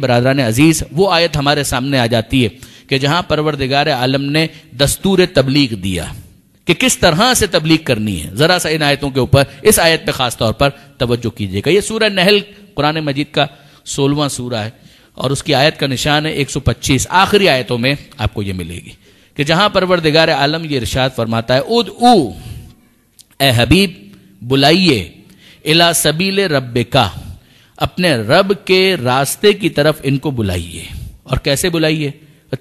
बरदरान अजीज़ वो आयत हमारे सामने आ जाती है कि जहाँ परवरदिगार आलम ने दस्तूर तबलीग दिया कि किस तरह से तबलीग करनी है ज़रा सा इन आयतों के ऊपर इस आयत पर ख़ास तौर पर तवज्जो कीजिएगा ये सूर्य नहल कुरान मजीद का सोलवा सूरा है और उसकी आयत का निशान है 125 आखिरी आयतों में आपको यह मिलेगी कि जहाँ परवरदिगार आलम ये इर्शाद फरमाता है उद ऊ हबीब बुलाइए इला सबील रब का अपने रब के रास्ते की तरफ इनको बुलाइए और कैसे बुलाइए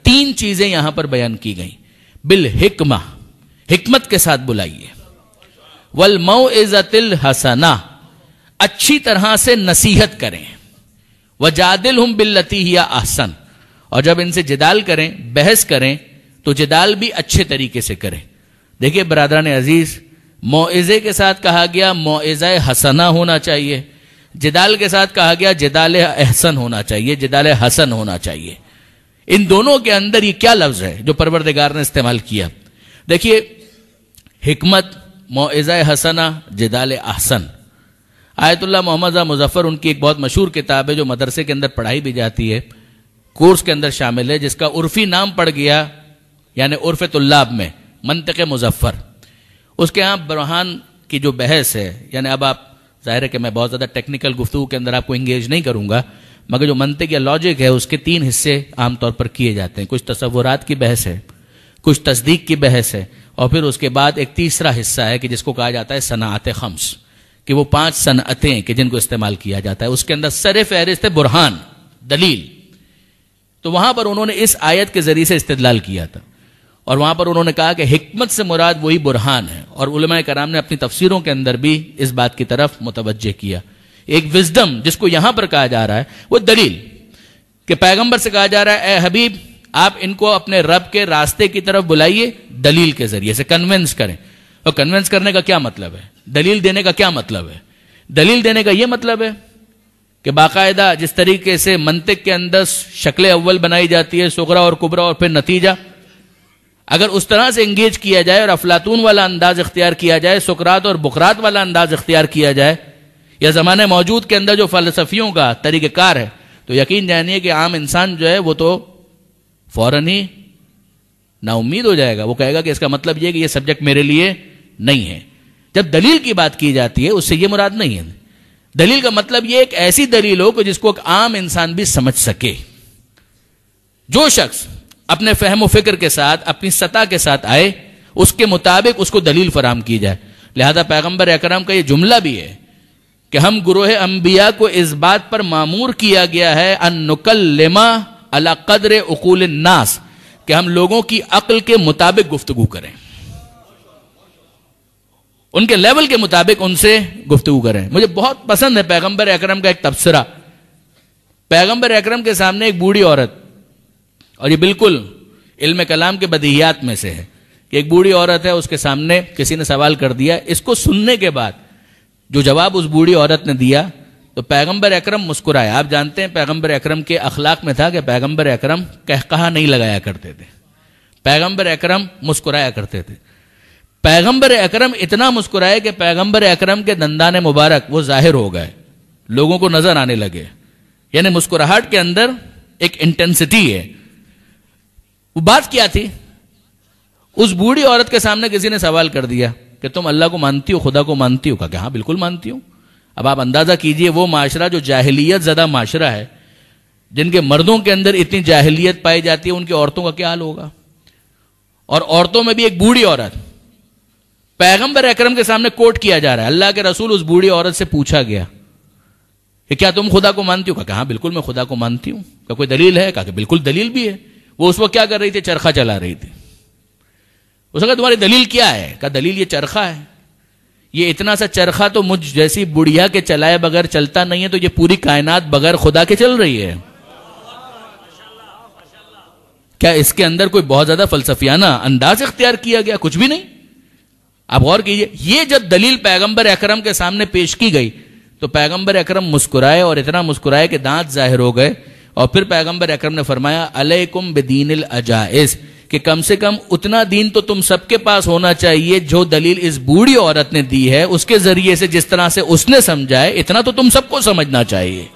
तीन चीजें यहां पर बयान की गई बिल हिकमा हिकमत के साथ बुलाइए वल मऊ इजतिल हसना अच्छी तरह से नसीहत करें जादिल हम बिल लती आहसन और जब इनसे जिदाल करें बहस करें तो जिदाल भी अच्छे तरीके से करें देखिए ने अजीज मुआज़े के साथ कहा गया मुआज़ा हसना होना चाहिए जिदाल के साथ कहा गया जिदाल एहसन होना चाहिए जिदाल हसन होना चाहिए इन दोनों के अंदर ये क्या लफ्ज है जो परवरदिगार ने इस्तेमाल किया देखिए हिकमत मोज़ हसना जिदाल अहसन आयतुल्ला मोहम्मद मुजफ्फर उनकी एक बहुत मशहूर किताब है जो मदरसे के अंदर पढ़ाई भी जाती है कोर्स के अंदर शामिल है जिसका उर्फी नाम पड़ गया यानी उर्फ तुल्लाब में मनतक मुजफ्फर उसके यहां बुरहान की जो बहस है यानी अब आप जाहिर है कि मैं बहुत ज़्यादा टेक्निकल गुफ्तु के अंदर आपको इंगेज नहीं करूंगा मगर जो मनते या लॉजिक है उसके तीन हिस्से आमतौर पर किए जाते हैं कुछ तस्वुरात की बहस है कुछ तस्दीक की बहस है और फिर उसके बाद एक तीसरा हिस्सा है कि जिसको कहा जाता है सनात खम्स कि वो पांच सनअतें कि जिनको इस्तेमाल किया जाता है उसके अंदर सर फहरिस्त बुरहान दलील तो वहां पर उन्होंने इस आयत के जरिए से इस्तेदलाल किया था और वहां पर उन्होंने कहा कि हिकमत से मुराद वही बुरहान है और उलमा कराम ने अपनी तफसीरों के अंदर भी इस बात की तरफ मुतवजह किया एक विजडम जिसको यहां पर कहा जा रहा है वो दलील कि पैगंबर से कहा जा रहा है ए हबीब आप इनको अपने रब के रास्ते की तरफ बुलाइए दलील के जरिए से कन्विंस करें और कन्विंस करने का क्या मतलब है दलील देने का क्या मतलब है दलील देने का यह मतलब है कि बाकायदा जिस तरीके से मंतिक के अंदर शक्ल अव्वल बनाई जाती है सुगरा और कुबरा और फिर नतीजा अगर उस तरह से इंगेज किया जाए और अफलातून वाला अंदाज इख्तियार किया जाए सुकरात और बुकरात वाला अंदाज इख्तियार किया जाए या ज़माने मौजूद के अंदर जो फ़लसफ़ियों का तरीक़ार है तो यकीन जानिए कि आम इंसान जो है वो तो फ़ौरन ही नाउमीद हो जाएगा वो कहेगा कि इसका मतलब ये कि ये सब्जेक्ट मेरे लिए नहीं है जब दलील की बात की जाती है उससे ये मुराद नहीं है दलील का मतलब ये एक ऐसी दलील हो कि जिसको एक आम इंसान भी समझ सके जो शख्स अपने फहम फिक्र के साथ अपनी सतह के साथ आए उसके मुताबिक उसको दलील फराम की जाए लिहाजा पैगम्बर अक्रम का यह जुमला भी है कि हम गुरोह अम्बिया को इस बात पर मामूर किया गया है अनुकलमा अला कदर उकूल नास कि हम लोगों की अकल के मुताबिक गुफ्तगु करें उनके लेवल के मुताबिक उनसे गुफ्तगु करें मुझे बहुत पसंद है पैगंबर अकरम का एक तबसरा पैगंबर अकरम के सामने एक बूढ़ी औरत और ये बिल्कुल इल्म कलाम के बदहियात में से है कि एक बूढ़ी औरत है उसके सामने किसी ने सवाल कर दिया इसको सुनने के बाद जो जवाब उस बूढ़ी औरत ने दिया तो पैगंबर अकरम मुस्कुराए आप जानते हैं पैगंबर अकरम के अखलाक में था कि पैगंबर अकरम कह कहा नहीं लगाया करते थे पैगंबर अकरम मुस्कुराया करते थे पैगंबर अकरम इतना मुस्कुराए कि पैगंबर अकरम के दंदान मुबारक वो जाहिर हो गए लोगों को नजर आने लगे यानी मुस्कुराहट के अंदर एक इंटेंसिटी है वो बात क्या थी उस बूढ़ी औरत के सामने किसी ने सवाल कर दिया कि तुम अल्लाह को मानती हो खुदा को मानती हो कहा कि हाँ बिल्कुल मानती हूं अब आप अंदाज़ा कीजिए वो माशरा जो जाहलीत ज़्यादा माशरा है जिनके मर्दों के अंदर इतनी जाहलीत पाई जाती है उनकी औरतों का क्या हाल होगा और औरतों में भी एक बूढ़ी औरत पैगंबर अकरम के सामने कोट किया जा रहा है अल्लाह के रसूल उस बूढ़ी औरत से पूछा गया कि क्या तुम खुदा को मानती हो कहा हाँ बिल्कुल मैं खुदा को मानती हूं क्या कोई दलील है कहा कि बिल्कुल दलील भी है वो उस वक्त क्या कर रही थी चरखा चला रही थी उसने कहा तुम्हारी दलील क्या है कहा दलील ये चरखा है ये इतना सा चरखा तो मुझ जैसी बुढ़िया के चलाए बगैर चलता नहीं है तो ये पूरी कायनात बगैर खुदा के चल रही है क्या इसके अंदर कोई बहुत ज्यादा फलसफियाना अंदाज इख्तियार किया गया कुछ भी नहीं आप गौर कीजिए ये जब दलील पैगंबर अकरम के सामने पेश की गई तो पैगंबर अकरम मुस्कुराए और इतना मुस्कुराए कि दांत जाहिर हो गए और फिर पैगंबर अक्रम ने फरमाया अलैकुम बेदीन अजाइज कि कम से कम उतना दीन तो तुम सबके पास होना चाहिए जो दलील इस बूढ़ी औरत ने दी है उसके जरिए से जिस तरह से उसने समझा है इतना तो तुम सबको समझना चाहिए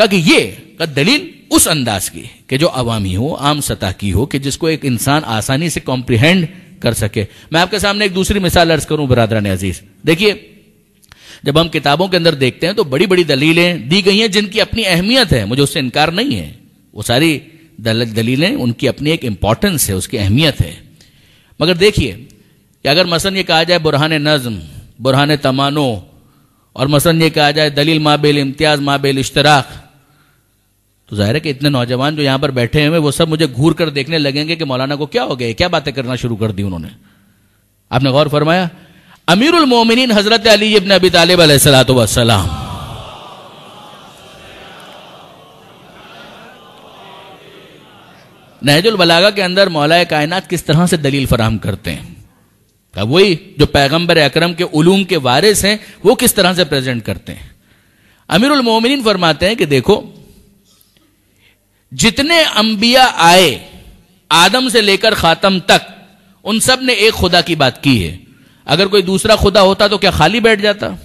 कि ये का दलील उस अंदाज की कि जो अवामी हो आम सतह की हो कि जिसको एक इंसान आसानी से कॉम्प्रिहेंड कर सके मैं आपके सामने एक दूसरी मिसाल अर्ज करूं ने अजीज देखिए जब हम किताबों के अंदर देखते हैं तो बड़ी बड़ी दलीलें दी गई हैं जिनकी अपनी अहमियत है मुझे उससे इनकार नहीं है वो सारी दल, दलीलें उनकी अपनी एक इंपॉर्टेंस है उसकी अहमियत है मगर देखिए कि अगर मसन ये कहा जाए बुरहान नज्म बुरहान तमानो और मसन ये कहा जाए दलील माबेल इम्तियाज माबेल इश्तराक तो जाहिर है कि इतने नौजवान जो यहां पर बैठे हुए वो सब मुझे घूर कर देखने लगेंगे कि मौलाना को क्या हो गया क्या बातें करना शुरू कर दी उन्होंने आपने गौर फरमाया अमीरुल मोमिनीन हजरत अली इब्न अबी तालिब सलात वसलाम नहजुल बलागा के अंदर मौलाए कायनात किस तरह से दलील फराहम करते हैं वही जो पैगंबर अकरम के उलूम के वारिस हैं वो किस तरह से प्रेजेंट करते हैं अमीरुल मोमिनीन फरमाते हैं कि देखो जितने अंबिया आए आदम से लेकर खातम तक उन सब ने एक खुदा की बात की है अगर कोई दूसरा खुदा होता तो क्या खाली बैठ जाता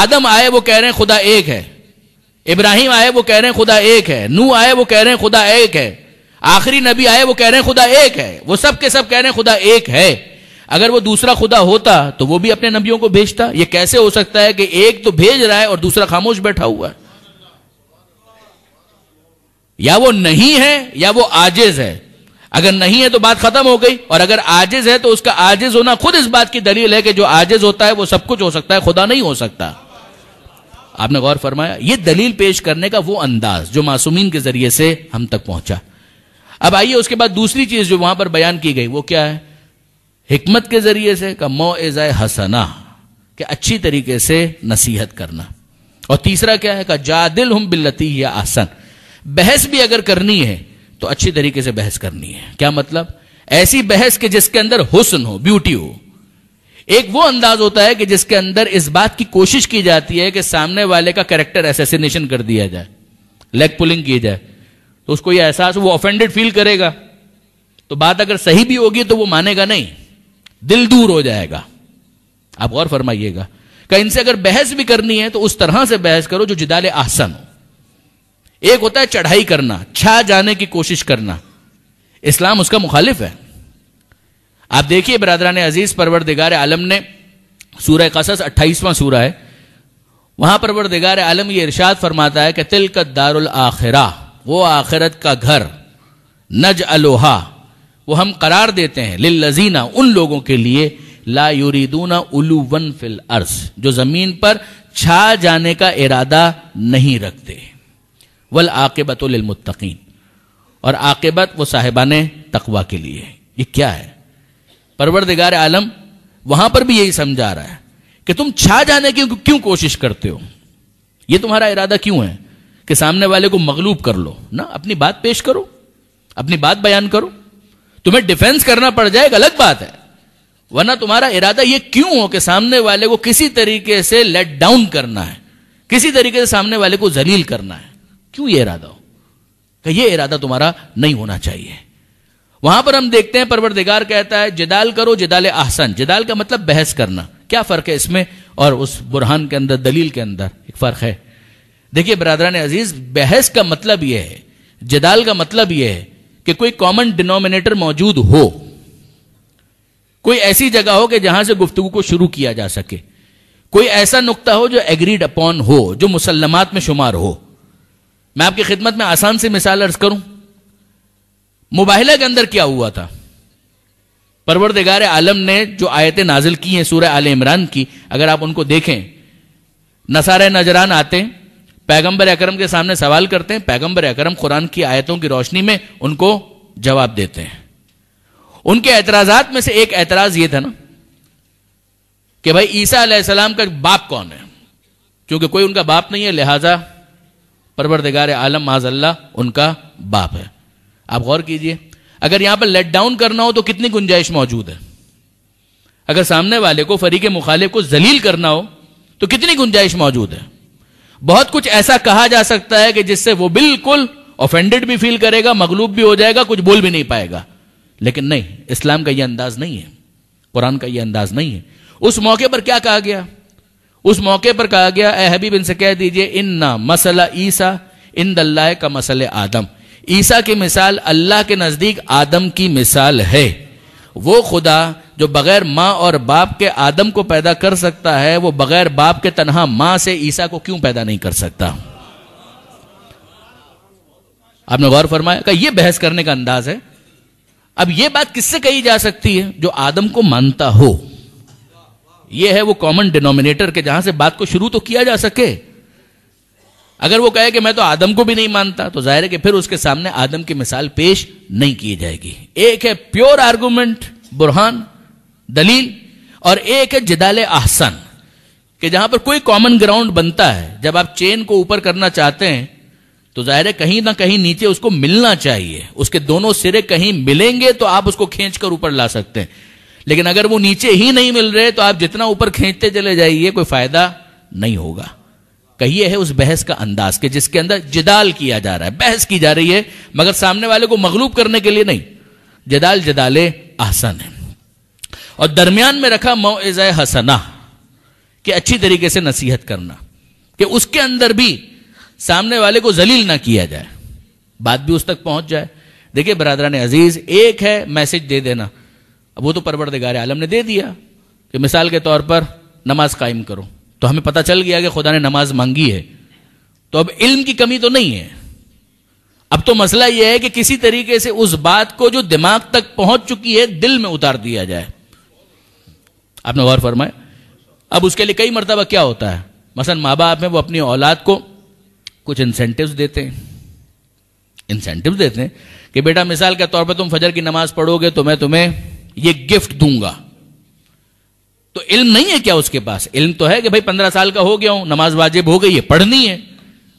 आदम आए वो कह रहे हैं खुदा एक है इब्राहिम आए वो कह रहे हैं खुदा एक है नू आए वो कह रहे हैं खुदा एक है आखिरी नबी आए वो कह रहे हैं खुदा एक है वो सब के सब कह रहे हैं खुदा एक है अगर वो दूसरा खुदा होता तो वो भी अपने नबियों को भेजता ये कैसे हो सकता है कि एक तो भेज रहा है और दूसरा खामोश बैठा हुआ है या वो नहीं है या वो आजिज है अगर नहीं है तो बात खत्म हो गई और अगर आजिज है तो उसका आजिज होना खुद इस बात की दलील है कि जो आजिज होता है वो सब कुछ हो सकता है खुदा नहीं हो सकता आपने गौर फरमाया ये दलील पेश करने का वो अंदाज जो मासूमीन के जरिए से हम तक पहुंचा अब आइए उसके बाद दूसरी चीज जो वहां पर बयान की गई वो क्या है हिकमत के जरिए से का मो मोजा हसना के अच्छी तरीके से नसीहत करना और तीसरा क्या है का जादिल हम बिल्लती या आसन बहस भी अगर करनी है तो अच्छी तरीके से बहस करनी है क्या मतलब ऐसी बहस के जिसके अंदर हुसन हो ब्यूटी हो एक वो अंदाज होता है कि जिसके अंदर इस बात की कोशिश की जाती है कि सामने वाले का कैरेक्टर एसेसिनेशन कर दिया जाए लेग पुलिंग की जाए तो उसको यह एहसास वो ऑफेंडेड फील करेगा तो बात अगर सही भी होगी तो वो मानेगा नहीं दिल दूर हो जाएगा आप गौर फरमाइएगा कहीं इनसे अगर बहस भी करनी है तो उस तरह से बहस करो जो जिदाले आसन हो एक होता है चढ़ाई करना छा जाने की कोशिश करना इस्लाम उसका मुखालिफ है आप देखिए बरदरान अजीज परवर दिगार आलम ने सूरह कसस अट्ठाईसवां सूरह है वहां परवर दिगार आलम यह इरशाद फरमाता है कि तिलक दारुल आखिरा वो आखिरत का घर नज अलोहा वो हम करार देते हैं लजीना उन लोगों के लिए ला यूरीदूना उलू वन फिल अर्स जो जमीन पर छा जाने का इरादा नहीं रखते वल आकेबत मुतकीन और आकेबत वो साहिबान तकवा के लिए ये क्या है परवरदिगार आलम वहां पर भी यही समझा रहा है कि तुम छा जाने की क्यों कोशिश करते हो ये तुम्हारा इरादा क्यों है कि सामने वाले को मगलूब कर लो ना अपनी बात पेश करो अपनी बात बयान करो तुम्हें डिफेंस करना पड़ जाए एक अलग बात है वरना तुम्हारा इरादा यह क्यों हो कि सामने वाले को किसी तरीके से लेट डाउन करना है किसी तरीके से सामने वाले को जलील करना है क्यों ये इरादा हो कि ये इरादा तुम्हारा नहीं होना चाहिए वहां पर हम देखते हैं परवरदिगार कहता है जिदाल करो जिदाल आहसन जिदाल का मतलब बहस करना क्या फर्क है इसमें और उस बुरहान के अंदर दलील के अंदर एक फर्क है देखिए ने अजीज बहस का मतलब यह है जिदाल का मतलब यह है कि कोई कॉमन डिनोमिनेटर मौजूद हो कोई ऐसी जगह हो कि जहां से गुफ्तगु को शुरू किया जा सके कोई ऐसा नुकता हो जो एग्रीड अपॉन हो जो मुसलमात में शुमार हो मैं आपकी खिदमत में आसान से मिसाल अर्ज करूं मुबाहला के अंदर क्या हुआ था परवरदिगार आलम ने जो आयतें नाजिल की हैं सूर्य आल इमरान की अगर आप उनको देखें नसार नजरान आते हैं पैगम्बर अकरम के सामने सवाल करते हैं पैगम्बर अकरम कुरान की आयतों की रोशनी में उनको जवाब देते हैं उनके एतराजात में से एक एतराज यह था ना कि भाई ईसा सलाम का बाप कौन है क्योंकि कोई उनका बाप नहीं है लिहाजा परवरदगार आलम माजल्ला उनका बाप है आप गौर कीजिए अगर यहां पर लेट डाउन करना हो तो कितनी गुंजाइश मौजूद है अगर सामने वाले को फरीक मुखालिब को जलील करना हो तो कितनी गुंजाइश मौजूद है बहुत कुछ ऐसा कहा जा सकता है कि जिससे वो बिल्कुल ऑफेंडेड भी फील करेगा मगलूब भी हो जाएगा कुछ बोल भी नहीं पाएगा लेकिन नहीं इस्लाम का यह अंदाज नहीं है कुरान का यह अंदाज नहीं है उस मौके पर क्या कहा गया उस मौके पर कहा गया ए हबीब इनसे कह दीजिए इन ना मसला ईसा इन दल्लाह का मसल आदम ईसा की मिसाल अल्लाह के नज़दीक आदम की मिसाल है वो खुदा जो बगैर माँ और बाप के आदम को पैदा कर सकता है वो बगैर बाप के तनहा माँ से ईसा को क्यों पैदा नहीं कर सकता आपने गौर फरमाया का ये बहस करने का अंदाज है अब ये बात किससे कही जा सकती है जो आदम को मानता हो ये है वो कॉमन डिनोमिनेटर के जहां से बात को शुरू तो किया जा सके अगर वो कहे कि मैं तो आदम को भी नहीं मानता तो जाहिर है कि फिर उसके सामने आदम की मिसाल पेश नहीं की जाएगी एक है प्योर आर्गूमेंट बुरहान दलील और एक है जिदाल आहसन कि जहां पर कोई कॉमन ग्राउंड बनता है जब आप चेन को ऊपर करना चाहते हैं तो जाहिर है कहीं ना कहीं नीचे उसको मिलना चाहिए उसके दोनों सिरे कहीं मिलेंगे तो आप उसको खींचकर कर ऊपर ला सकते हैं लेकिन अगर वो नीचे ही नहीं मिल रहे तो आप जितना ऊपर खींचते चले जाइए कोई फायदा नहीं होगा कहिए है उस बहस का अंदाज के जिसके अंदर जिदाल किया जा रहा है बहस की जा रही है मगर सामने वाले को मगलूब करने के लिए नहीं जदाल जदाले आसन है और दरमियान में रखा मोज़ हसना कि अच्छी तरीके से नसीहत करना कि उसके अंदर भी सामने वाले को जलील ना किया जाए बात भी उस तक पहुंच जाए देखिए ने अजीज एक है मैसेज दे देना अब वो तो परवरदिगार आलम ने दे दिया कि मिसाल के तौर पर नमाज कायम करो तो हमें पता चल गया कि खुदा ने नमाज मांगी है तो अब इल्म की कमी तो नहीं है अब तो मसला यह है कि किसी तरीके से उस बात को जो दिमाग तक पहुंच चुकी है दिल में उतार दिया जाए आपने गौर फरमाया अब उसके लिए कई मरतबा क्या होता है मसलन माँ बाप में वो अपनी औलाद को कुछ इंसेंटिव्स देते हैं इंसेंटिव देते हैं कि बेटा मिसाल के तौर पर तुम फजर की नमाज पढ़ोगे तो मैं तुम्हें ये गिफ्ट दूंगा तो इल्म नहीं है क्या उसके पास इल्म तो है कि भाई पंद्रह साल का हो गया हूं नमाज वाजिब हो गई है पढ़नी है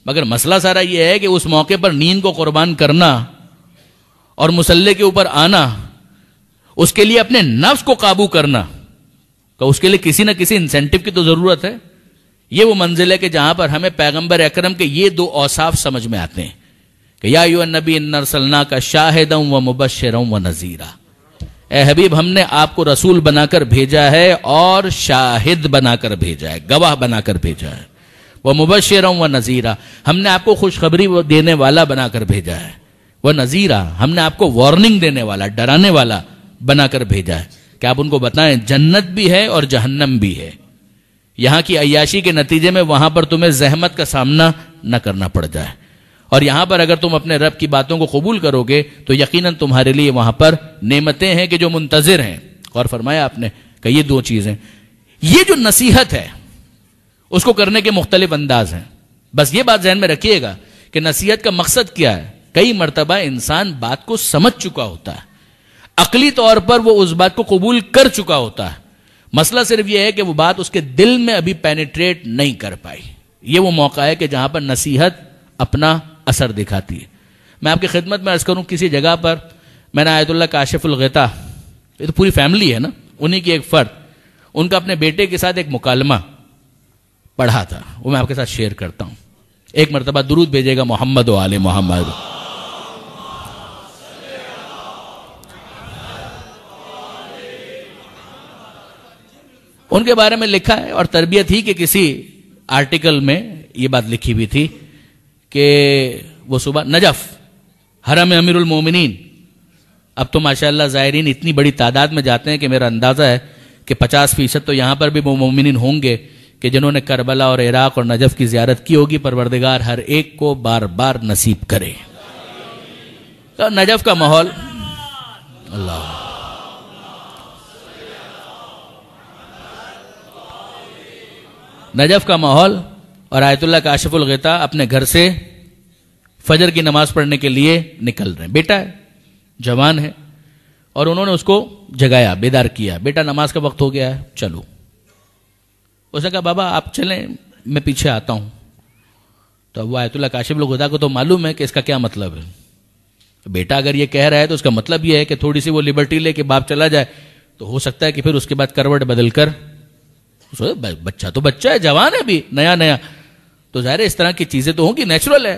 मगर मसला सारा यह है कि उस मौके पर नींद को कुर्बान करना और मुसल्ले के ऊपर आना उसके लिए अपने नफ्स को काबू करना का तो उसके लिए किसी ना किसी इंसेंटिव की तो जरूरत है ये वो मंजिल है कि जहां पर हमें पैगंबर अक्रम के ये दो औसाफ समझ में आते हैं कि या यू नबी नरसलना का शाहिदम व मुबशरम व नज़ीरा हबीब हमने आपको रसूल बनाकर भेजा है और शाहिद बनाकर भेजा है गवाह बनाकर भेजा है वह मुबशर व नज़ीरा हमने आपको खुशखबरी देने वाला बनाकर भेजा है वह नज़ीरा हमने आपको वार्निंग देने वाला डराने वाला बनाकर भेजा है क्या आप उनको बताएं जन्नत भी है और जहन्नम भी है यहां की अयाशी के नतीजे में वहां पर तुम्हें जहमत का सामना न करना पड़ जाए और यहां पर अगर तुम अपने रब की बातों को कबूल करोगे तो यकीनन तुम्हारे लिए वहां पर नेमतें हैं कि जो मुंतजर हैं और फरमाया आपने कही दो चीजें ये जो नसीहत है उसको करने के मुख्तलिफ अंदाज हैं बस ये बात जहन में रखिएगा कि नसीहत का मकसद क्या है कई मरतबा इंसान बात को समझ चुका होता है अकली तौर पर वो उस बात को कबूल कर चुका होता है मसला सिर्फ यह है कि वो बात उसके दिल में अभी पेनिट्रेट नहीं कर पाई ये वो मौका है कि जहां पर नसीहत अपना असर दिखाती है मैं आपकी खिदमत में अर्ज़ करूँ किसी जगह पर मैंने आयतुल्ला गता ये तो पूरी फैमिली है ना उन्हीं की एक फ़र्द उनका अपने बेटे के साथ एक मुकालमा पढ़ा था वो मैं आपके साथ शेयर करता हूँ एक मरतबा दुरूद भेजेगा मोहम्मद वाले मोहम्मद उनके बारे में लिखा है और तरबियत ही के किसी आर्टिकल में ये बात लिखी हुई थी कि वो सुबह नजफ हरम अमीरुल मोमिनीन अब तो माशाल्लाह ज़ायरीन इतनी बड़ी तादाद में जाते हैं कि मेरा अंदाज़ा है कि पचास फ़ीसद तो यहां पर भी वो मोमिन होंगे कि जिन्होंने करबला और इराक़ और नजफ़ की ज्यारत की होगी परवरदिगार हर एक को बार बार नसीब करे तो नजफ़ का माहौल अल्लाह नजफ़ का माहौल और आयतुल्ला काशिफुल गता अपने घर से फजर की नमाज पढ़ने के लिए निकल रहे हैं बेटा है जवान है और उन्होंने उसको जगाया बेदार किया बेटा नमाज का वक्त हो गया है चलो उसने कहा बाबा आप चलें मैं पीछे आता हूं तो अब वो आयतुल्ला काशिफ लोग को तो मालूम है कि इसका क्या मतलब है बेटा अगर ये कह रहा है तो उसका मतलब ये है कि थोड़ी सी वो लिबर्टी ले कि बाप चला जाए तो हो सकता है कि फिर उसके बाद करवट बदलकर बच्चा तो बच्चा है जवान है अभी नया नया तो जाहिर इस तरह की चीजें तो होंगी नेचुरल है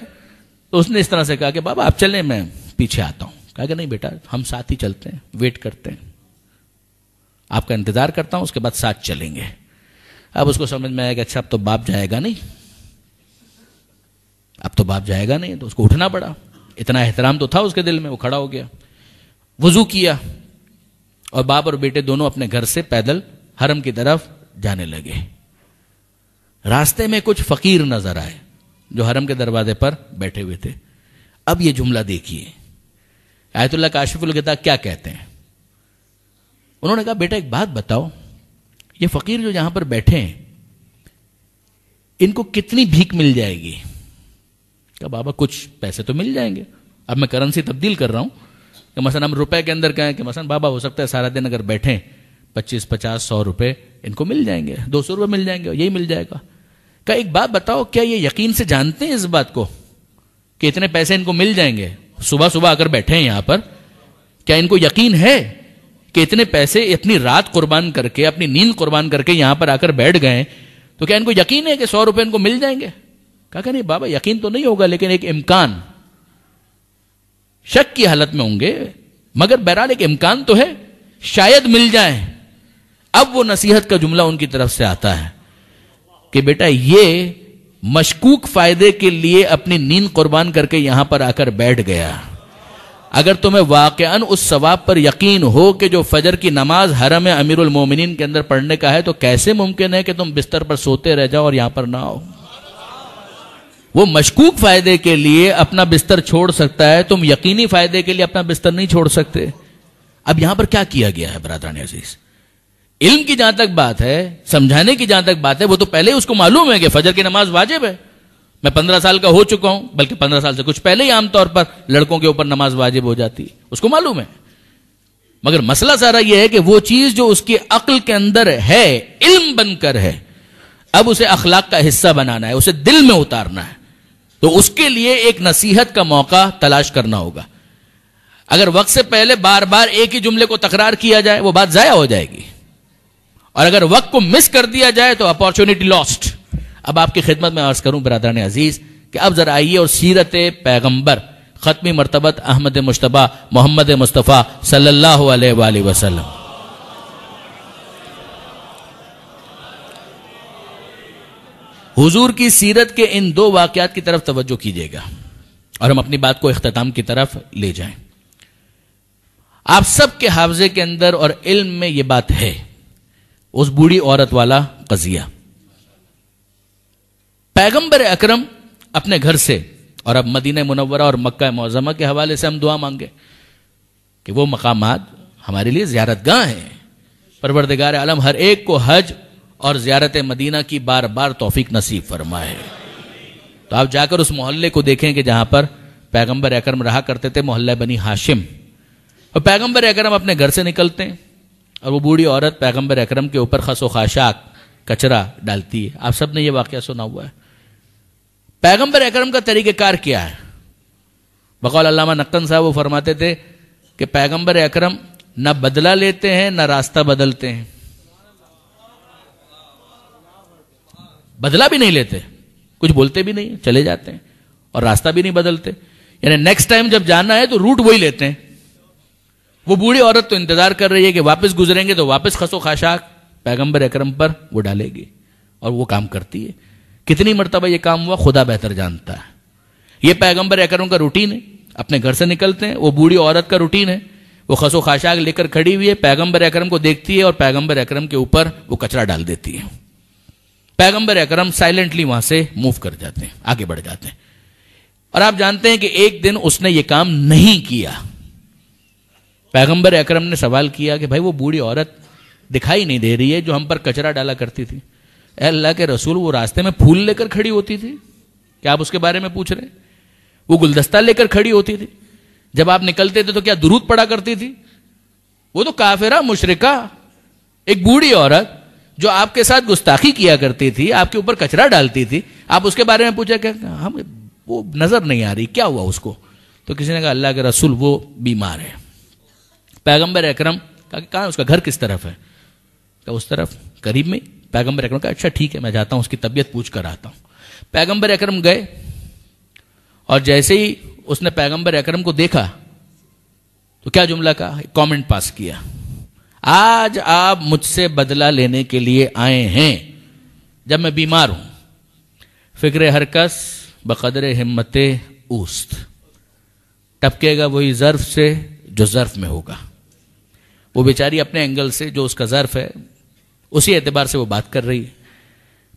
तो उसने इस तरह से कहा कि बाबा आप चले मैं पीछे आता हूं कहा कि नहीं बेटा हम साथ ही चलते हैं वेट करते हैं आपका इंतजार करता हूं उसके बाद साथ चलेंगे अब उसको समझ में आया कि अच्छा अब तो बाप जाएगा नहीं अब तो बाप जाएगा नहीं तो उसको उठना पड़ा इतना एहतराम तो था उसके दिल में वो खड़ा हो गया वजू किया और बाप और बेटे दोनों अपने घर से पैदल हरम की तरफ जाने लगे रास्ते में कुछ फकीर नजर आए जो हरम के दरवाजे पर बैठे हुए थे अब ये जुमला देखिए आयतुल्ला काशिफुल किताब क्या कहते हैं उन्होंने कहा बेटा एक बात बताओ ये फकीर जो यहां पर बैठे हैं इनको कितनी भीख मिल जाएगी क्या बाबा कुछ पैसे तो मिल जाएंगे अब मैं करेंसी तब्दील कर रहा हूं कि मसन हम रुपए के अंदर कहें कि मसन बाबा हो सकता है सारा दिन अगर बैठे पच्चीस पचास सौ रुपए इनको मिल जाएंगे दो सौ रुपए मिल जाएंगे यही मिल जाएगा का एक बात बताओ क्या ये यकीन से जानते हैं इस बात को कि इतने पैसे इनको मिल जाएंगे सुबह सुबह आकर बैठे हैं यहां पर क्या इनको यकीन है कि इतने पैसे अपनी रात कुर्बान करके अपनी नींद कुर्बान करके यहां पर आकर बैठ गए तो क्या इनको यकीन है कि सौ रुपए इनको मिल जाएंगे कहा कि नहीं बाबा यकीन तो नहीं होगा लेकिन एक इम्कान शक की हालत में होंगे मगर बहरहाल एक इम्कान तो है शायद मिल जाए अब वो नसीहत का जुमला उनकी तरफ से आता है कि बेटा ये मशकूक फायदे के लिए अपनी नींद कुर्बान करके यहां पर आकर बैठ गया अगर तुम्हें वाकयान उस सवाब पर यकीन हो कि जो फजर की नमाज हरम अमीरुल मोमिनीन के अंदर पढ़ने का है तो कैसे मुमकिन है कि तुम बिस्तर पर सोते रह जाओ और यहां पर ना आओ वो मशकूक फायदे के लिए अपना बिस्तर छोड़ सकता है तुम यकीनी फायदे के लिए अपना बिस्तर नहीं छोड़ सकते अब यहां पर क्या किया गया है बरादरानी अजीज़ इल्म की जहां तक बात है समझाने की जहां तक बात है वो तो पहले ही उसको मालूम है कि फजर की नमाज वाजिब है मैं पंद्रह साल का हो चुका हूं बल्कि पंद्रह साल से कुछ पहले ही आमतौर पर लड़कों के ऊपर नमाज वाजिब हो जाती है उसको मालूम है मगर मसला सारा यह है कि वो चीज जो उसकी अक्ल के अंदर है इल्म बनकर है अब उसे अखलाक का हिस्सा बनाना है उसे दिल में उतारना है तो उसके लिए एक नसीहत का मौका तलाश करना होगा अगर वक्त से पहले बार बार एक ही जुमले को तकरार किया जाए वो बात जाया हो जाएगी और अगर वक्त को मिस कर दिया जाए तो अपॉर्चुनिटी लॉस्ट अब आपकी खिदमत में अर्ज करूं ने अजीज कि अब जरा आइए और सीरत पैगंबर खत्मी मरतबत अहमद मुशतबा मोहम्मद मुस्तफ़ा सल्लल्लाहु अलैहि वसल्लम हुजूर की सीरत के इन दो वाकयात की तरफ तवज्जो कीजिएगा और हम अपनी बात को अख्ताम की तरफ ले जाएं आप सबके हाफजे के अंदर और इल्म में यह बात है उस बूढ़ी औरत वाला कजिया पैगंबर अकरम अपने घर से और अब मदीन मुनवरा और मक्का मौजमा के हवाले से हम दुआ मांगे कि वो मकाम हमारे लिए ज्यारत गाह हैं परवरदगार आलम हर एक को हज और ज्यारत मदीना की बार बार तोफीक नसीब फरमाए तो आप जाकर उस मोहल्ले को देखें कि जहां पर पैगंबर अकरम रहा करते थे मोहल्ला बनी हाशिम और पैगंबर अकरम अपने घर से निकलते हैं और वो बूढ़ी औरत पैगंबर अक्रम के ऊपर खसो खाशाक कचरा डालती है आप सब ने यह वाक्य सुना हुआ है पैगंबर अक्रम का तरीकेकार क्या है बकौल अलामा नक्तन साहब वो फरमाते थे कि पैगंबर अक्रम ना बदला लेते हैं ना रास्ता बदलते हैं बदला भी नहीं लेते कुछ बोलते भी नहीं चले जाते हैं और रास्ता भी नहीं बदलते यानी नेक्स्ट टाइम जब जाना है तो रूट वही लेते हैं वो बूढ़ी औरत तो इंतजार कर रही है कि वापस गुजरेंगे तो वापस खसो खाशाक पैगंबर अकरम पर वो डालेगी और वो काम करती है कितनी मरतबा ये काम हुआ खुदा बेहतर जानता है ये पैगंबर अकरम का रूटीन है अपने घर से निकलते हैं वो बूढ़ी औरत का रूटीन है वो खसो खाशाक लेकर खड़ी हुई है पैगंबर अकरम को देखती है और पैगंबर अकरम के ऊपर वो कचरा डाल देती है पैगंबर अकरम साइलेंटली वहां से मूव कर जाते हैं आगे बढ़ जाते हैं और आप जानते हैं कि एक दिन उसने ये काम नहीं किया पैगंबर अकरम ने सवाल किया कि भाई वो बूढ़ी औरत दिखाई नहीं दे रही है जो हम पर कचरा डाला करती थी अल्लाह के रसूल वो रास्ते में फूल लेकर खड़ी होती थी क्या आप उसके बारे में पूछ रहे वो गुलदस्ता लेकर खड़ी होती थी जब आप निकलते थे तो क्या दुरूद पड़ा करती थी वो तो काफिरा मुशरका एक बूढ़ी औरत जो आपके साथ गुस्ताखी किया करती थी आपके ऊपर कचरा डालती थी आप उसके बारे में पूछा क्या हम वो नजर नहीं आ रही क्या हुआ उसको तो किसी ने कहा अल्लाह के रसूल वो बीमार है पैगंबर अकरम कहा उसका घर किस तरफ है तो उस तरफ करीब में पैगंबर अक्रम का अच्छा ठीक है मैं जाता हूं उसकी तबियत पूछ कर आता हूं पैगंबर अक्रम गए और जैसे ही उसने पैगंबर अक्रम को देखा तो क्या जुमला का कमेंट पास किया आज आप मुझसे बदला लेने के लिए आए हैं जब मैं बीमार हूं फिक्र हरकस बकदर हिम्मत उस्त टपकेगा वही जर्फ से जो जर्फ में होगा वो बेचारी अपने एंगल से जो उसका ज़र्फ है उसी एतबार से वो बात कर रही है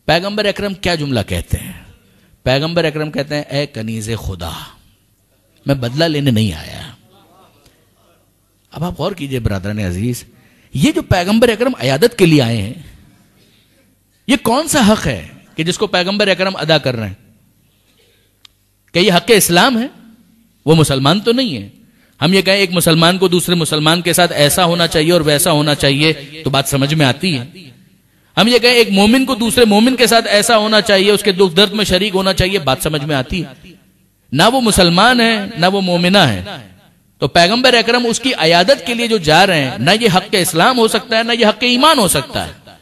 पैगंबर अक्रम क्या जुमला कहते हैं पैगंबर अक्रम कहते हैं ए कनीज़ खुदा मैं बदला लेने नहीं आया अब आप गौर कीजिए ने अजीज ये जो पैगंबर अक्रम अयादत के लिए आए हैं ये कौन सा हक है कि जिसको पैगंबर अक्रम अदा कर रहे हैं क्या ये हक इस्लाम है वो मुसलमान तो नहीं है हम ये कहें एक मुसलमान को दूसरे मुसलमान के साथ ऐसा होना चाहिए और वैसा होना चाहिए तो बात समझ में आती है हम ये कहें एक मोमिन को दूसरे मोमिन के साथ ऐसा होना चाहिए उसके दुख दर्द में शरीक होना चाहिए बात समझ में आती है ना वो मुसलमान है ना वो मोमिना है तो पैगंबर अक्रम उसकी अयादत के लिए जो जा रहे हैं ना ये हक इस्लाम हो सकता है ना ये हक ईमान हो सकता है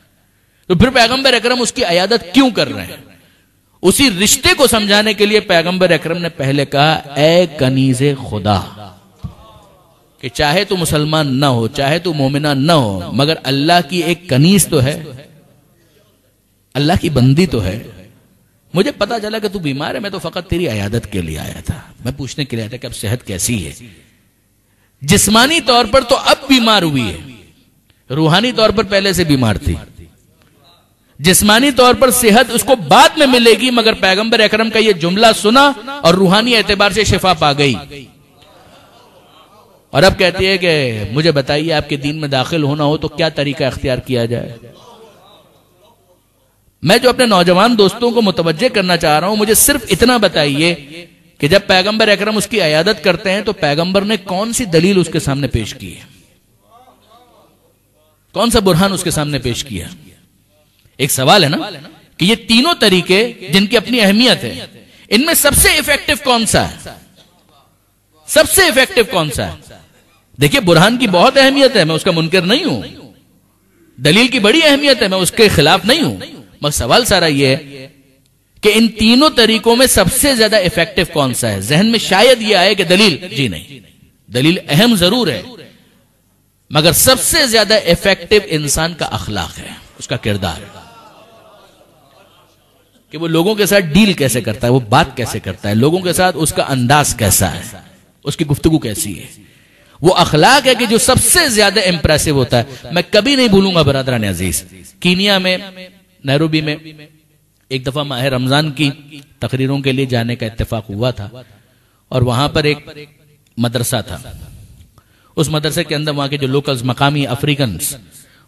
तो फिर पैगंबर अक्रम उसकी अयादत क्यों कर रहे हैं उसी रिश्ते को समझाने के लिए पैगंबर अक्रम ने पहले कहा ए कनीज खुदा कि चाहे तू मुसलमान ना हो चाहे तू मोमिना ना हो मगर अल्लाह की एक कनीस तो है अल्लाह की बंदी तो है मुझे पता चला कि तू बीमार है मैं तो फकत तेरी अयादत के लिए आया था मैं पूछने के लिए आया था कि अब सेहत कैसी है जिस्मानी तौर पर तो अब बीमार हुई है रूहानी तौर पर पहले से बीमार थी जिस्मानी तौर पर सेहत उसको बाद में मिलेगी मगर पैगंबर अकरम का यह जुमला सुना और रूहानी एतबार से शिफा पा गई और अब कहती है कि मुझे बताइए आपके दीन में दाखिल होना हो तो क्या तरीका अख्तियार किया जाए मैं जो अपने नौजवान दोस्तों को मुतवजह करना चाह रहा हूं मुझे सिर्फ इतना बताइए कि जब पैगंबर अकरम उसकी अयादत करते हैं तो पैगंबर ने कौन सी दलील उसके सामने पेश की है कौन सा बुरहान उसके सामने पेश किया एक सवाल है ना कि ये तीनों तरीके जिनकी अपनी अहमियत है इनमें सबसे इफेक्टिव कौन सा है सबसे इफेक्टिव कौन सा है देखिए बुरहान की बहुत अहमियत है मैं उसका मुनकर नहीं हूं दलील की बड़ी अहमियत है मैं उसके खिलाफ नहीं हूं मगर सवाल सारा यह है कि इन तीनों तरीकों में सबसे ज्यादा इफेक्टिव कौन सा है जहन में शायद यह आए कि दलील जी नहीं दलील अहम जरूर है मगर सबसे ज्यादा इफेक्टिव इंसान का अखलाक है उसका किरदार कि वो लोगों के साथ डील कैसे करता है वो बात कैसे करता है लोगों के साथ उसका अंदाज कैसा है उसकी गुफ्तगु कैसी है वो अखलाक है कि जो सबसे ज्यादा इंप्रेसिव होता है मैं कभी नहीं भूलूंगा ने अजीज कीनिया में नहरूबी में एक दफा माह रमजान की तकरीरों के लिए जाने का इतफाक हुआ था और वहां पर एक मदरसा था उस मदरसे के अंदर वहां के जो लोकल्स मकामी अफ्रीकन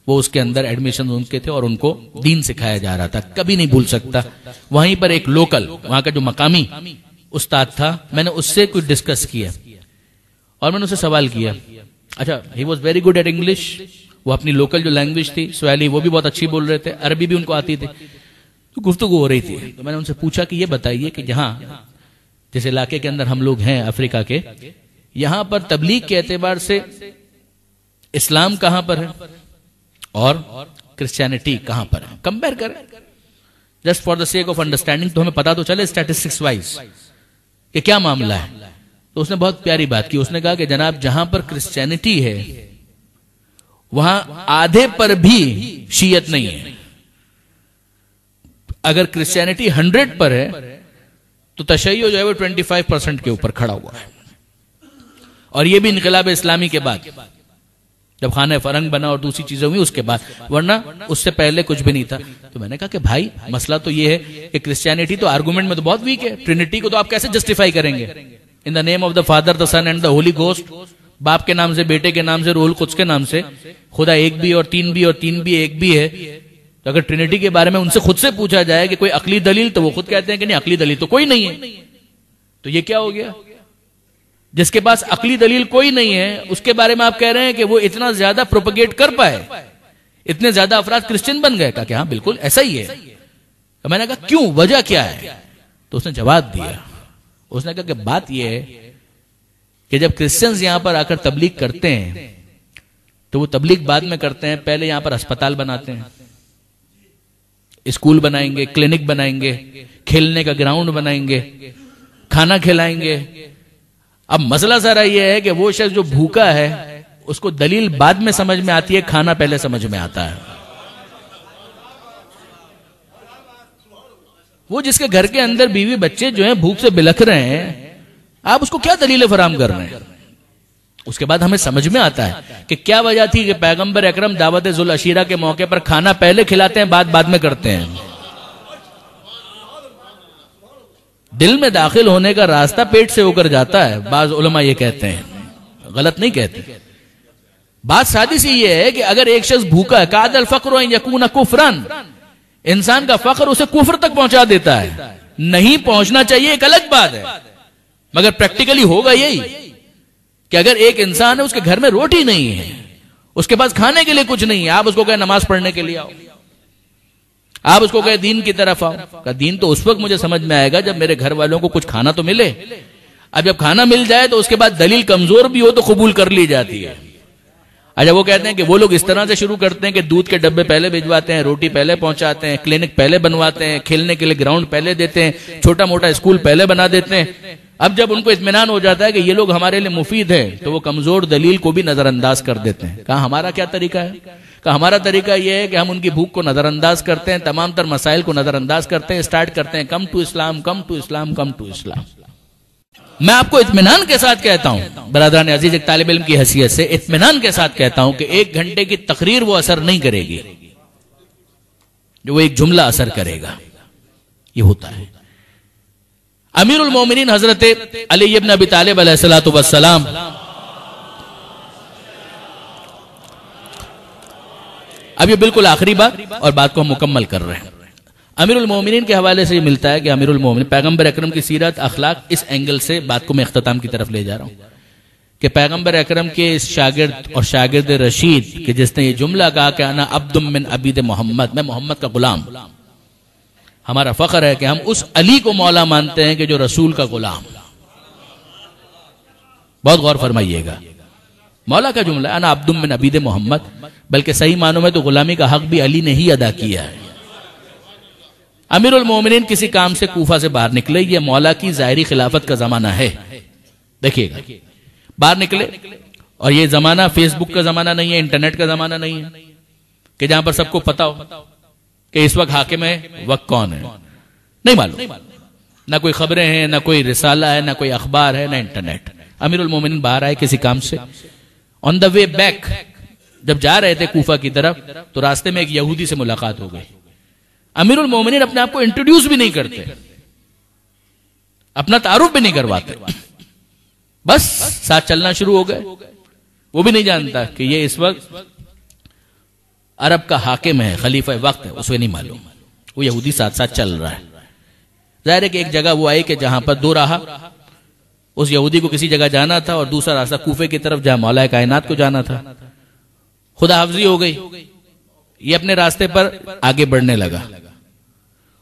वो उसके अंदर एडमिशन उनके थे और उनको दीन सिखाया जा रहा था कभी नहीं भूल सकता वहीं पर एक लोकल वहां का जो मकामी उस्ताद था मैंने उससे कुछ डिस्कस किया और मैंने उसे सवाल किया अच्छा ही was very good at English वो अपनी लोकल जो लैंग्वेज थी स्वैली वो भी बहुत अच्छी बोल रहे थे अरबी भी उनको आती थी तो गुफ्तु हो रही थी तो मैंने उनसे पूछा कि ये बताइए कि जहां जिस इलाके के अंदर हम लोग हैं अफ्रीका के यहां पर तबलीग के एतबार से इस्लाम कहां पर है और क्रिश्चियनिटी कहां पर है कंपेयर करें just for the sake of understanding तो हमें पता तो चले स्टैटिस्टिक्स वाइज कि क्या मामला है तो उसने बहुत प्यारी बात की उसने कहा कि जनाब जहां पर क्रिश्चियनिटी है वहां आधे पर भी शीयत नहीं है अगर क्रिश्चियनिटी हंड्रेड पर है तो तशैयो जो है वो ट्वेंटी फाइव परसेंट के ऊपर खड़ा हुआ है और ये भी इनकलाब इस्लामी के बाद जब खाने फरंग बना और दूसरी चीजें हुई उसके बाद वरना उससे पहले कुछ भी नहीं था तो मैंने कहा कि भाई मसला तो ये है कि क्रिश्चियनिटी तो आर्गुमेंट में तो बहुत वीक है ट्रिनिटी को तो आप कैसे जस्टिफाई करेंगे in the name of the Father the Son and the Holy Ghost बाप के नाम से बेटे के नाम से रोल कुछ के नाम से खुदा एक भी और तीन भी और तीन भी एक भी है तो अगर ट्रिनिटी के बारे में उनसे खुद से पूछा जाए कि कोई अकली दलील तो वो खुद कहते हैं कि नहीं अकली दलील तो कोई नहीं है तो ये क्या हो गया जिसके पास अकली दलील कोई नहीं है उसके बारे में आप कह रहे हैं कि वो इतना ज्यादा प्रोपोगेट कर पाए इतने ज्यादा अफराध क्रिश्चियन बन गए का कि हाँ बिल्कुल ऐसा ही है तो मैंने कहा क्यों वजह क्या है तो उसने जवाब दिया उसने कहा कि बात यह है कि जब क्रिश्चियंस यहां पर आकर तबलीग करते हैं तो वो तबलीग बाद में करते हैं पहले यहां पर अस्पताल बनाते हैं स्कूल बनाएंगे क्लिनिक बनाएंगे खेलने का ग्राउंड बनाएंगे खाना खिलाएंगे अब मसला सारा यह है कि वो शख्स जो भूखा है उसको दलील बाद में समझ में आती है खाना पहले समझ में आता है वो जिसके घर के अंदर बीवी बच्चे जो है भूख से बिलख रहे हैं आप उसको क्या दलीलें फराम कर रहे हैं उसके बाद हमें समझ में आता है कि क्या वजह थी कि पैगंबर अकरम दावत जुल अशीरा के मौके पर खाना पहले खिलाते हैं बाद बाद में करते हैं दिल में दाखिल होने का रास्ता पेट से होकर जाता है बाज उलमा ये कहते हैं गलत नहीं कहते बात सादी सी ये है कि अगर एक शख्स भूखा है कादल फकर कुफरन इंसान का फख्र उसे कुफर तक पहुंचा देता है नहीं पहुंचना चाहिए एक अलग बात है मगर प्रैक्टिकली होगा यही कि अगर एक इंसान है उसके घर में रोटी नहीं है उसके पास खाने के लिए कुछ नहीं है आप उसको कहे नमाज पढ़ने के लिए आओ आप उसको कहे दीन की तरफ आओ का दीन तो उस वक्त मुझे समझ में आएगा जब मेरे घर वालों को कुछ खाना तो मिले अब जब खाना मिल जाए तो उसके बाद दलील कमजोर भी हो तो कबूल कर ली जाती है अच्छा वो कहते हैं कि वो लोग इस तरह से शुरू करते हैं कि दूध के डब्बे पहले भिजवाते हैं रोटी पहले पहुंचाते हैं क्लिनिक पहले बनवाते हैं खेलने के लिए ग्राउंड पहले देते हैं छोटा मोटा स्कूल पहले बना देते हैं अब जब उनको इतमान हो जाता है कि ये लोग हमारे लिए मुफीद है तो वो कमजोर दलील को भी नजरअंदाज कर देते हैं कहा हमारा क्या तरीका है का हमारा तरीका यह है कि हम उनकी भूख को नजरअंदाज करते हैं तमाम तर मसाइल को नजरअंदाज करते हैं स्टार्ट करते हैं come to Islam come to Islam come to Islam मैं आपको इतमान के साथ कहता हूँ ने अजीज एक तालब इम की हैसियत से इतमान के साथ कहता हूँ कि एक घंटे की तकरीर वो असर नहीं करेगी जो वो एक जुमला असर करेगा ये होता है अमीर उलमोमिन हजरत अली अब नबी तालब सलाम अब ये बिल्कुल आखिरी बात और बात को हम मुकम्मल कर रहे हैं अमीरुल मोमिनीन के हवाले से मिलता है कि अमीरुल मोमिन पैगम्बर अक्रम की सीरत अखलाक इस एंगल से बात को मैं अख्ताम की तरफ ले जा रहा हूँ कि पैगम्बर अक्रम के इस शागिर्द और शागिर्द रशीद के जिसने ये जुमला कहा कि आना अब्दुम मिन अबीद मोहम्मद मैं मोहम्मद का गुलाम हमारा फख्र है कि हम उस अली को मौला मानते हैं कि जो रसूल का गुलाम बहुत गौर फरमाइएगा मौला का जुमला आना अब्दुम मिन अबीद मोहम्मद बल्कि सही मानों में तो गुलामी का हक भी अली ने ही अदा किया है अमीर उलमोमिन किसी काम से कूफा से बाहर निकले ये मौला की जाहरी खिलाफत का जमाना है देखिएगा बाहर निकले और ये जमाना फेसबुक का जमाना नहीं है इंटरनेट का जमाना नहीं है कि जहां पर सबको पता हो कि इस वक्त हाकिम है वक्त कौन है नहीं मालूम ना कोई खबरें हैं ना कोई रिसाला है ना कोई अखबार है ना इंटरनेट अमीर उलमोमिन बाहर आए किसी काम से ऑन द वे बैक जब जा रहे थे कूफा की तरफ तो रास्ते में एक यहूदी से मुलाकात हो गई अमीरुल मोमिन अपने आप को इंट्रोड्यूस भी नहीं करते अपना तारुफ भी नहीं करवाते बस साथ चलना शुरू हो गए वो भी नहीं जानता कि ये इस वक्त अरब का हाकिम है खलीफा वक्त है उसे नहीं मालूम वो यहूदी साथ साथ चल रहा है जाहिर है कि एक जगह वो आई कि जहां पर दो रहा उस यहूदी को किसी जगह जाना था और दूसरा रास्ता कूफे की तरफ जहां मौलाए कायनात को जाना था खुदा हाफजी हो गई ये अपने रास्ते पर आगे बढ़ने लगा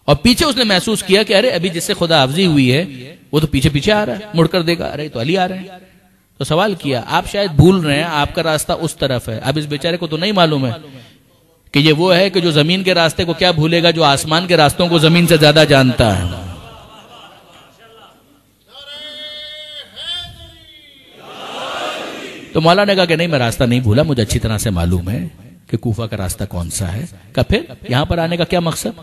और पीछे उसने महसूस किया कि अरे अभी जिससे खुदा अफजी हुई है वो तो पीछे पीछे आ रहा है मुड़कर देगा अरे तो अली आ रहे हैं तो सवाल किया आप शायद भूल रहे हैं आपका रास्ता उस तरफ है अब इस बेचारे को तो नहीं मालूम है कि ये वो है कि जो जमीन के रास्ते को क्या भूलेगा जो आसमान के रास्तों को जमीन से ज्यादा जानता है तो मौला ने कहा कि नहीं मैं रास्ता नहीं भूला मुझे अच्छी तरह से मालूम है कि कूफा का रास्ता कौन सा है का फिर यहां पर आने का क्या मकसद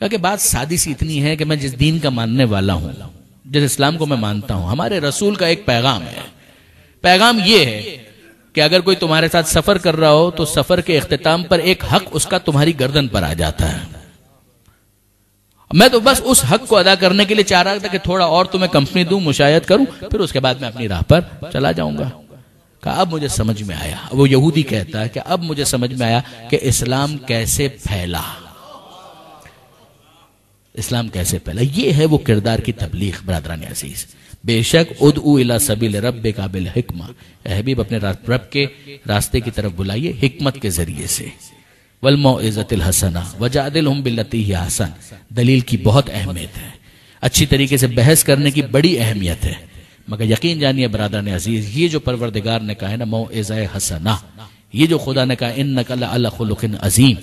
क्योंकि बात सादी सी इतनी है कि मैं जिस दीन का मानने वाला हूं जिस इस्लाम को मैं मानता हूं हमारे रसूल का एक पैगाम है पैगाम यह है कि अगर कोई तुम्हारे साथ सफर कर रहा हो तो सफर के अख्ताम पर एक हक उसका तुम्हारी गर्दन पर आ जाता है मैं तो बस उस हक को अदा करने के लिए चाह रहा था कि थोड़ा और तुम्हें कंपनी दू मुशायद करूं फिर उसके बाद मैं अपनी राह पर चला जाऊंगा कहा अब मुझे समझ में आया वो यहूदी कहता है कि अब मुझे समझ में आया कि इस्लाम कैसे फैला इस्लाम कैसे फैला ये है वो किरदार की तबलीग बरदरान अजीज बेशक उद उबिल रब काबिल हिकमा अहबीब अपने रब के रास्ते की तरफ बुलाइए हिकमत के जरिए से वलमोज़तिल हसना वजादिल हम हसन दलील की बहुत अहमियत है अच्छी तरीके से बहस करने की बड़ी अहमियत है मगर यकीन जानिए बरदरान अजीज ये जो परवरदिगार ने कहा है ना मोज़ हसना ये जो खुदा ने कहा इन नकल अजीम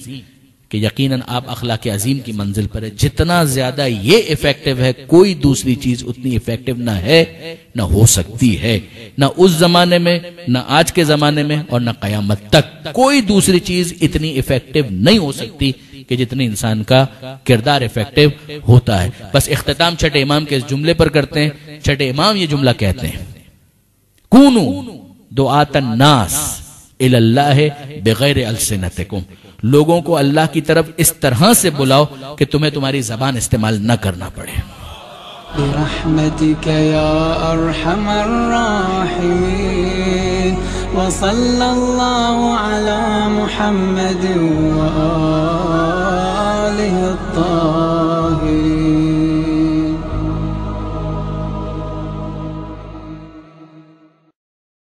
कि यकीनन आप अखला के अजीम की मंजिल पर है जितना ज्यादा ये इफेक्टिव है कोई दूसरी चीज उतनी इफेक्टिव ना है ना हो सकती है ना उस जमाने में ना आज के जमाने में और ना कयामत तक कोई दूसरी चीज इतनी इफेक्टिव नहीं हो सकती कि जितने इंसान का किरदार इफेक्टिव होता है बस इख्ताम छठे इमाम के इस जुमले पर करते हैं छठे इमाम ये जुमला कहते हैं कूनू दो आतन नास बगैर अलसनत अलसनतकुम लोगों को अल्लाह की तरफ इस तरह से बुलाओ कि तुम्हें तुम्हारी जबान इस्तेमाल न करना पड़े